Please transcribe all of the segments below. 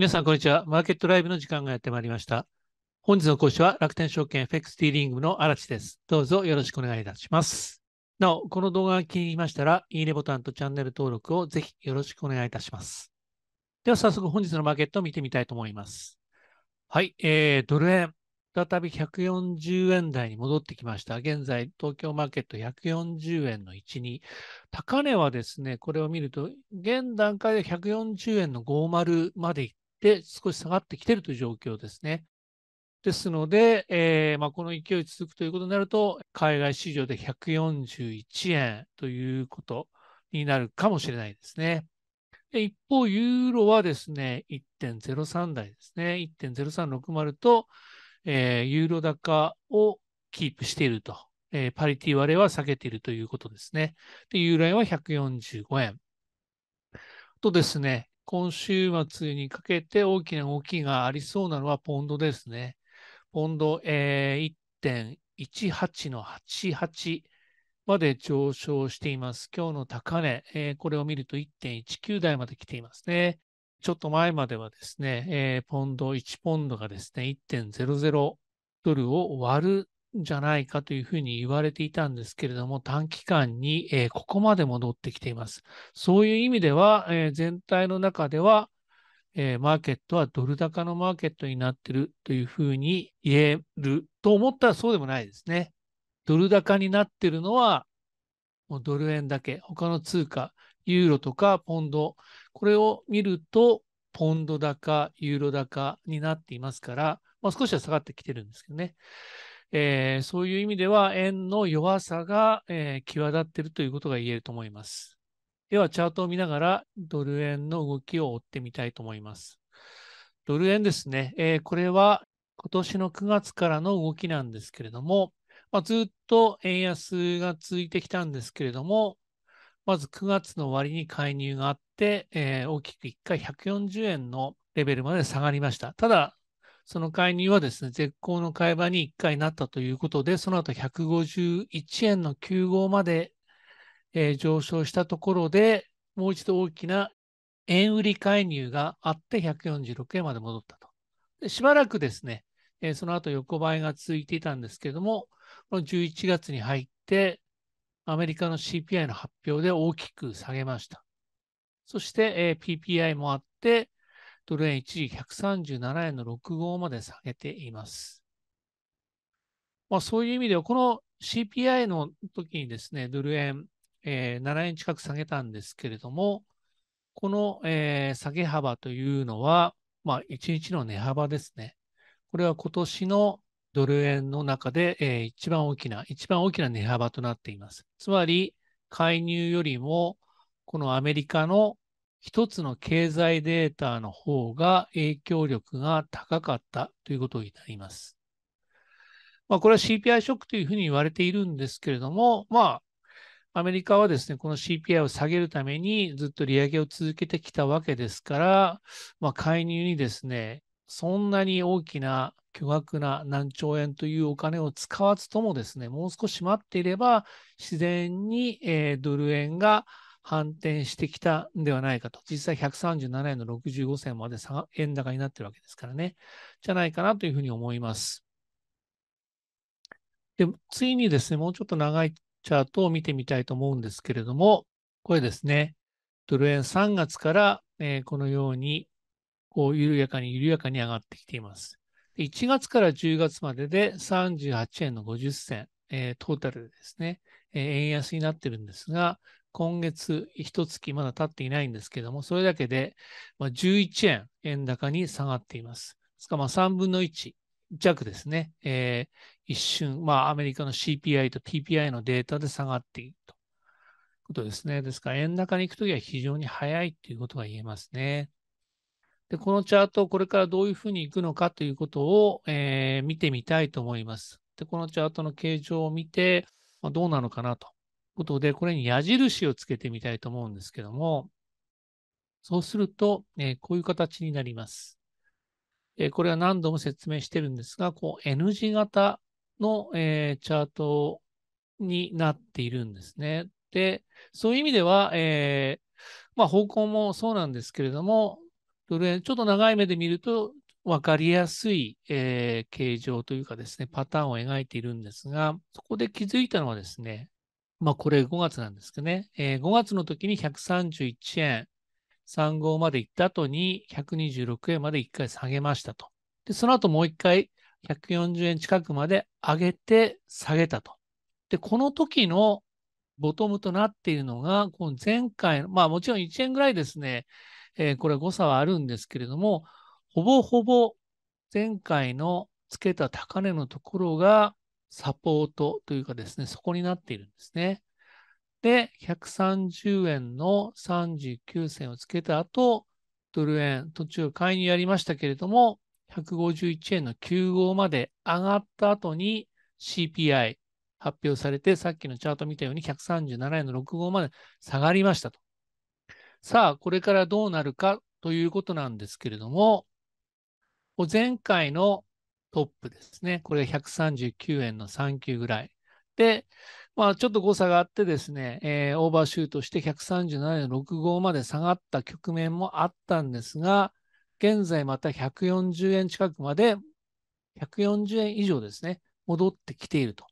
皆さん、こんにちは。マーケットライブの時間がやってまいりました。本日の講師は楽天証券 FX ディーリングの荒地です。どうぞよろしくお願いいたします。なお、この動画が気に入りましたら、いいねボタンとチャンネル登録をぜひよろしくお願いいたします。では、早速本日のマーケットを見てみたいと思います。はい、えー、ドル円、再び140円台に戻ってきました。現在、東京マーケット140円の1、2。高値はですね、これを見ると、現段階で140円の50まで行で少し下がってきているという状況ですね。ですので、えーまあ、この勢い続くということになると、海外市場で141円ということになるかもしれないですね。一方、ユーロはですね、1.03台ですね、1.0360と、えー、ユーロ高をキープしていると、えー、パリティ割れは下げているということですね。で、ユーロ円は145円。とですね、今週末にかけて大きな動きがありそうなのはポンドですね。ポンド、えー、1.18の88まで上昇しています。今日の高値、えー、これを見ると1.19台まで来ていますね。ちょっと前まではですね、えー、ポンド、1ポンドがですね、1.00ドルを割るじゃないかというふうに言われていたんですけれども、短期間に、えー、ここまで戻ってきています。そういう意味では、えー、全体の中では、えー、マーケットはドル高のマーケットになっているというふうに言えると思ったらそうでもないですね。ドル高になっているのは、もうドル円だけ、他の通貨、ユーロとかポンド、これを見ると、ポンド高、ユーロ高になっていますから、まあ、少しは下がってきてるんですけどね。えー、そういう意味では円の弱さが、えー、際立っているということが言えると思います。では、チャートを見ながらドル円の動きを追ってみたいと思います。ドル円ですね。えー、これは今年の9月からの動きなんですけれども、まあ、ずっと円安が続いてきたんですけれども、まず9月の終わりに介入があって、えー、大きく1回140円のレベルまで下がりました。ただ、その介入はですね、絶好の買い場に1回なったということで、その後151円の95まで、えー、上昇したところで、もう一度大きな円売り介入があって146円まで戻ったと。でしばらくですね、えー、その後横ばいが続いていたんですけれども、この11月に入って、アメリカの CPI の発表で大きく下げました。そして、えー、PPI もあって、ドル円一時137円の6号まで下げています。まあ、そういう意味では、この CPI の時にですね、ドル円、えー、7円近く下げたんですけれども、この、えー、下げ幅というのは、まあ、1日の値幅ですね。これは今年のドル円の中で、えー、一番大きな、一番大きな値幅となっています。つまり、介入よりも、このアメリカの一つの経済データの方が影響力が高かったということになります。まあ、これは CPI ショックというふうに言われているんですけれども、まあ、アメリカはですね、この CPI を下げるためにずっと利上げを続けてきたわけですから、まあ、介入にですね、そんなに大きな巨額な何兆円というお金を使わずともですね、もう少し待っていれば、自然に、えー、ドル円が反転してきたんではないかと。実際137円の65銭まで円高になってるわけですからね。じゃないかなというふうに思います。で、ついにですね、もうちょっと長いチャートを見てみたいと思うんですけれども、これですね、ドル円3月から、えー、このように、こう、緩やかに緩やかに上がってきています。1月から10月までで38円の50銭、えー、トータルでですね、えー、円安になってるんですが、今月一月まだ経っていないんですけども、それだけで、まあ、11円円高に下がっています。ですからまあ3分の1弱ですね。えー、一瞬、まあアメリカの CPI と PPI のデータで下がっているということですね。ですから円高に行くときは非常に早いということが言えますね。で、このチャートこれからどういうふうに行くのかということを、えー、見てみたいと思います。で、このチャートの形状を見て、まあ、どうなのかなとことで、これに矢印をつけてみたいと思うんですけども、そうすると、えー、こういう形になります。えー、これは何度も説明してるんですが、こう N 字型の、えー、チャートになっているんですね。で、そういう意味では、えまあ、方向もそうなんですけれども、ちょっと長い目で見ると分かりやすい、え形状というかですね、パターンを描いているんですが、そこで気づいたのはですね、まあ、これ5月なんですけどね、えー、5月の時に131円3号まで行った後に126円まで1回下げましたと。で、その後もう1回140円近くまで上げて下げたと。で、この時のボトムとなっているのが、この前回の、まあもちろん1円ぐらいですね、えー、これ誤差はあるんですけれども、ほぼほぼ前回のつけた高値のところがサポートというかですね、そこになっているんですね。で、130円の39銭をつけた後、ドル円、途中介入やりましたけれども、151円の95まで上がった後に CPI 発表されて、さっきのチャート見たように137円の65まで下がりましたと。さあ、これからどうなるかということなんですけれども、前回のトップですね。これ139円の3級ぐらい。で、まあ、ちょっと誤差があってですね、えー、オーバーシュートして137円の65まで下がった局面もあったんですが、現在また140円近くまで、140円以上ですね、戻ってきていると。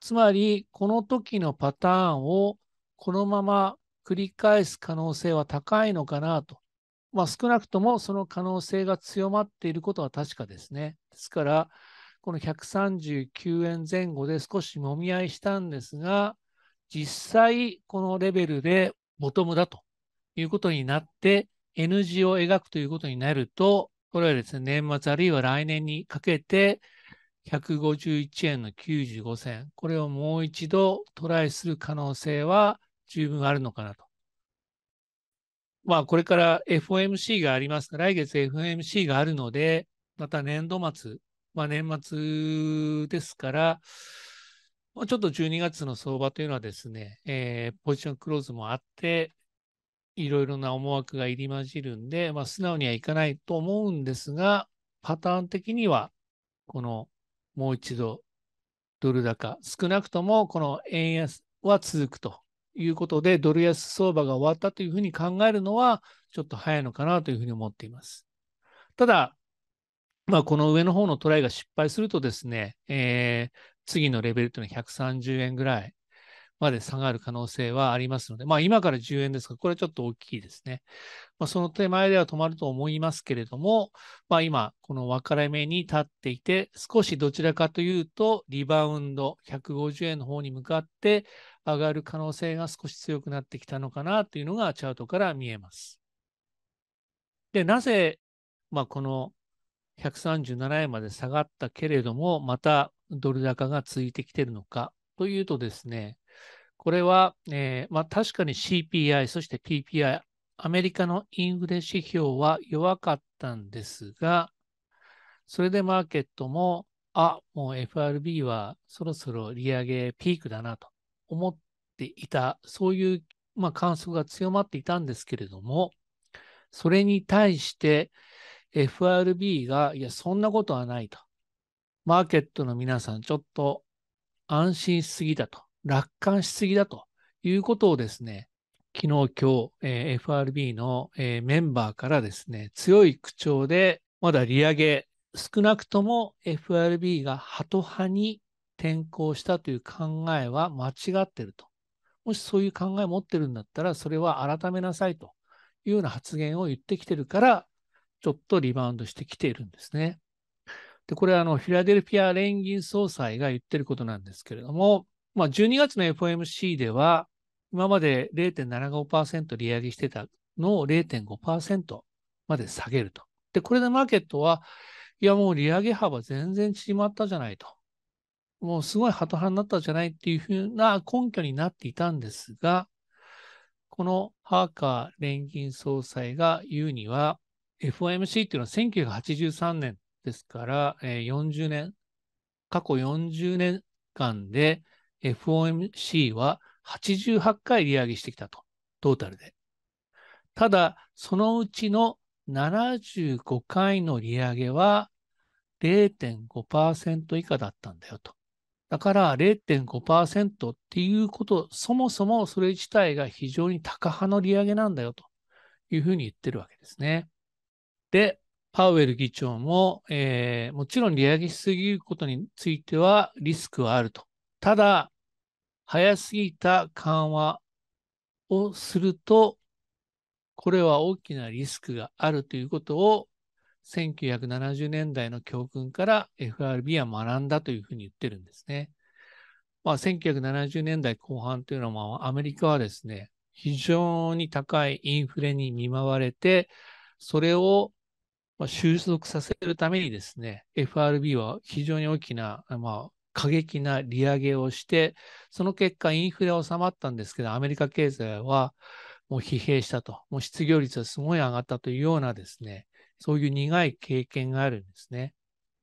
つまり、この時のパターンをこのまま繰り返す可能性は高いのかなとまあ、少なくともその可能性が強まっていることは確かですね。ですから、この139円前後で少しもみ合いしたんですが、実際このレベルでボトムだということになって、N 字を描くということになると、これはですね、年末あるいは来年にかけて、151円の95銭、これをもう一度トライする可能性は十分あるのかなと。まあ、これから FOMC があります。来月 FOMC があるので、また年度末、まあ、年末ですから、ちょっと12月の相場というのはですね、えー、ポジションクローズもあって、いろいろな思惑が入り混じるんで、まあ、素直にはいかないと思うんですが、パターン的には、このもう一度ドル高、少なくともこの円安は続くということで、ドル安相場が終わったというふうに考えるのは、ちょっと早いのかなというふうに思っています。ただ、まあ、この上の方のトライが失敗するとですね、えー、次のレベルというのは130円ぐらいまで下がる可能性はありますので、まあ、今から10円ですが、これちょっと大きいですね。まあ、その手前では止まると思いますけれども、まあ、今、この分かれ目に立っていて、少しどちらかというと、リバウンド150円の方に向かって上がる可能性が少し強くなってきたのかなというのがチャートから見えます。で、なぜ、まあ、この137円まで下がったけれども、またドル高が続いてきてるのかというとですね、これは、えー、まあ、確かに CPI、そして PPI、アメリカのインフレ指標は弱かったんですが、それでマーケットも、あ、もう FRB はそろそろ利上げピークだなと思っていた、そういう、まあ、観測が強まっていたんですけれども、それに対して FRB が、いや、そんなことはないと。マーケットの皆さん、ちょっと安心しすぎだと。楽観しすぎだということをですね、昨日、今日、え FRB の、えメンバーからですね、強い口調で、まだ利上げ、少なくとも FRB がハト派に転向したという考えは間違ってると。もしそういう考えを持ってるんだったら、それは改めなさいというような発言を言ってきてるから、ちょっとリバウンドしてきているんですね。で、これはあの、フィラデルフィア連銀総裁が言ってることなんですけれども、まあ、12月の FOMC では、今まで0.75%利上げしてたのを0.5%まで下げると。で、これでマーケットは、いや、もう利上げ幅全然縮まったじゃないと。もうすごいハト派になったじゃないっていうふうな根拠になっていたんですが、このハーカー連銀総裁が言うには、FOMC っていうのは1983年ですから、えー、40年、過去40年間で FOMC は88回利上げしてきたと、トータルで。ただ、そのうちの75回の利上げは0.5%以下だったんだよと。だから0.5%っていうこと、そもそもそれ自体が非常に高派の利上げなんだよというふうに言ってるわけですね。で、パウエル議長も、えー、もちろん利上げしすぎることについてはリスクはあると。ただ、早すぎた緩和をすると、これは大きなリスクがあるということを、1970年代の教訓から FRB は学んだというふうに言ってるんですね。まあ、1970年代後半というのは、アメリカはですね、非常に高いインフレに見舞われて、それを収束させるためにですね、FRB は非常に大きな、まあ、過激な利上げをして、その結果インフレは収まったんですけど、アメリカ経済はもう疲弊したと、もう失業率はすごい上がったというようなですね、そういう苦い経験があるんですね。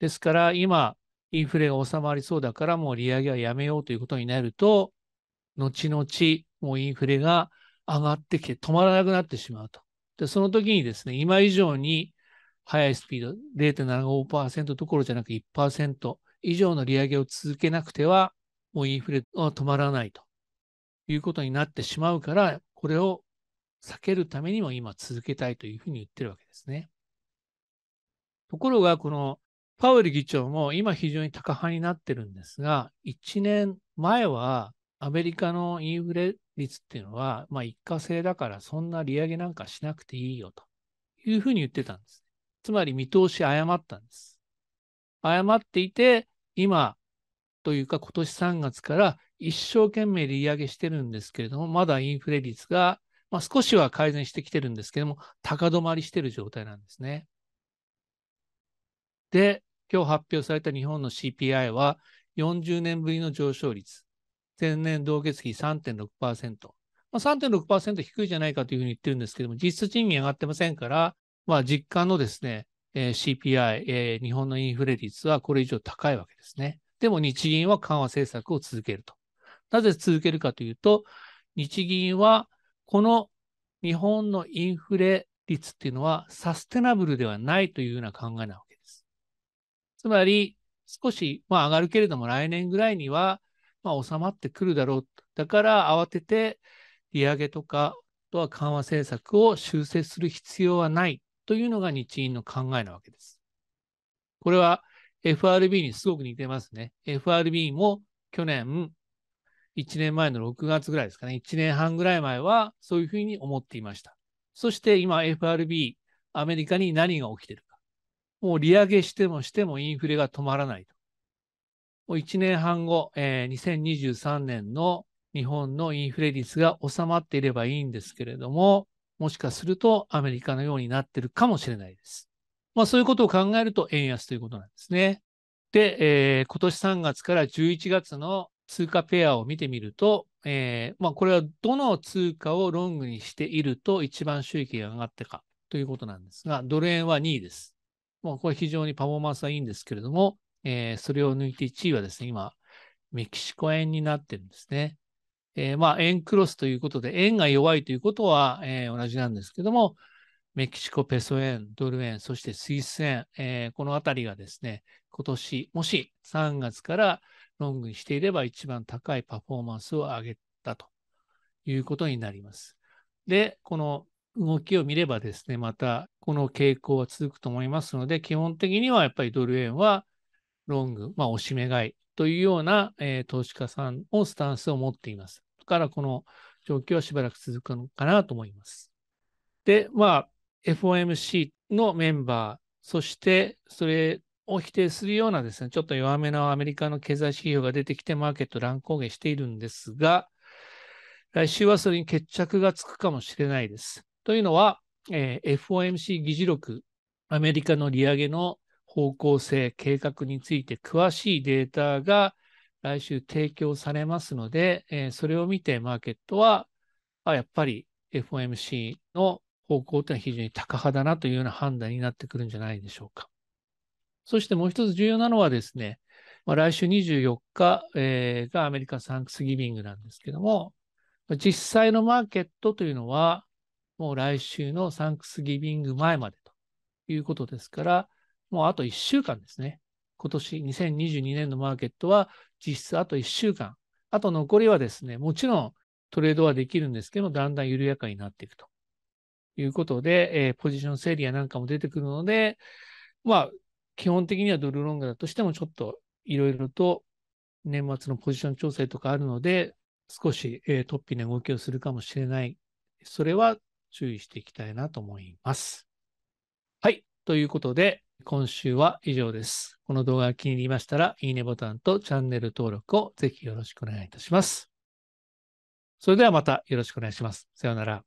ですから今、インフレが収まりそうだからもう利上げはやめようということになると、後々もうインフレが上がってきて止まらなくなってしまうと。で、その時にですね、今以上に速いスピード、0.75%どころじゃなく1%、以上の利上げを続けなくては、もうインフレは止まらないということになってしまうから、これを避けるためにも今続けたいというふうに言ってるわけですね。ところが、このパウエル議長も今非常に高派になってるんですが、1年前はアメリカのインフレ率っていうのは、まあ一過性だからそんな利上げなんかしなくていいよというふうに言ってたんです。つまり見通し誤ったんです。誤っていて、今というか今年3月から一生懸命利上げしてるんですけれども、まだインフレ率が、まあ、少しは改善してきてるんですけども、高止まりしてる状態なんですね。で、今日発表された日本の CPI は40年ぶりの上昇率、前年同月比3.6%。まあ、3.6%低いじゃないかというふうに言ってるんですけども、実質賃金上がってませんから、まあ、実感のですね、えー、CPI、えー、日本のインフレ率はこれ以上高いわけですね。でも日銀は緩和政策を続けると。なぜ続けるかというと、日銀はこの日本のインフレ率っていうのはサステナブルではないというような考えなわけです。つまり、少し、まあ、上がるけれども来年ぐらいには、まあ、収まってくるだろう。だから慌てて利上げとか、あとは緩和政策を修正する必要はないというのが日銀の考えなわけです。これは FRB にすごく似てますね。FRB も去年、1年前の6月ぐらいですかね、1年半ぐらい前はそういうふうに思っていました。そして今 FRB、アメリカに何が起きてるか。もう利上げしてもしてもインフレが止まらないと。もう1年半後、えー、2023年の日本のインフレ率が収まっていればいいんですけれども、もしかするとアメリカのようになってるかもしれないです。まあ、そういうことを考えると円安ということなんですね。で、えー、今年3月から11月の通貨ペアを見てみると、えー、まあ、これはどの通貨をロングにしていると一番収益が上がったかということなんですが、ドル円は2位です。まあ、これ非常にパフォーマンスはいいんですけれども、えー、それを抜いて1位はですね、今、メキシコ円になってるんですね。えー、まあ、円クロスということで、円が弱いということは、えー、同じなんですけども、メキシコペソ円、ドル円、そしてスイス円、えー、このあたりがですね、今年、もし3月からロングにしていれば一番高いパフォーマンスを上げたということになります。で、この動きを見ればですね、またこの傾向は続くと思いますので、基本的にはやっぱりドル円はロング、まあ、おしめ買いというような、えー、投資家さんのスタンスを持っています。からこの状況はしばらく続くのかなと思います。で、まあ、FOMC のメンバー、そしてそれを否定するようなですね、ちょっと弱めのアメリカの経済指標が出てきてマーケット乱高下しているんですが、来週はそれに決着がつくかもしれないです。というのは、えー、FOMC 議事録、アメリカの利上げの方向性、計画について詳しいデータが来週提供されますので、えー、それを見てマーケットは、あやっぱり FOMC の方向というのは非常に高派だなというような判断になってくるんじゃないでしょうか。そしてもう一つ重要なのはですね、まあ、来週24日、えー、がアメリカサンクスギビングなんですけども、実際のマーケットというのは、もう来週のサンクスギビング前までということですから、もうあと1週間ですね。今年2022年のマーケットは実質あと1週間。あと残りはですね、もちろんトレードはできるんですけど、だんだん緩やかになっていくということで、えー、ポジション整理やなんかも出てくるので、まあ、基本的にはドルロングだとしても、ちょっといろいろと年末のポジション調整とかあるので、少し、えー、突飛な動きをするかもしれない。それは注意していきたいなと思います。はい。ということで、今週は以上です。この動画が気に入りましたら、いいねボタンとチャンネル登録をぜひよろしくお願いいたします。それではまたよろしくお願いします。さようなら。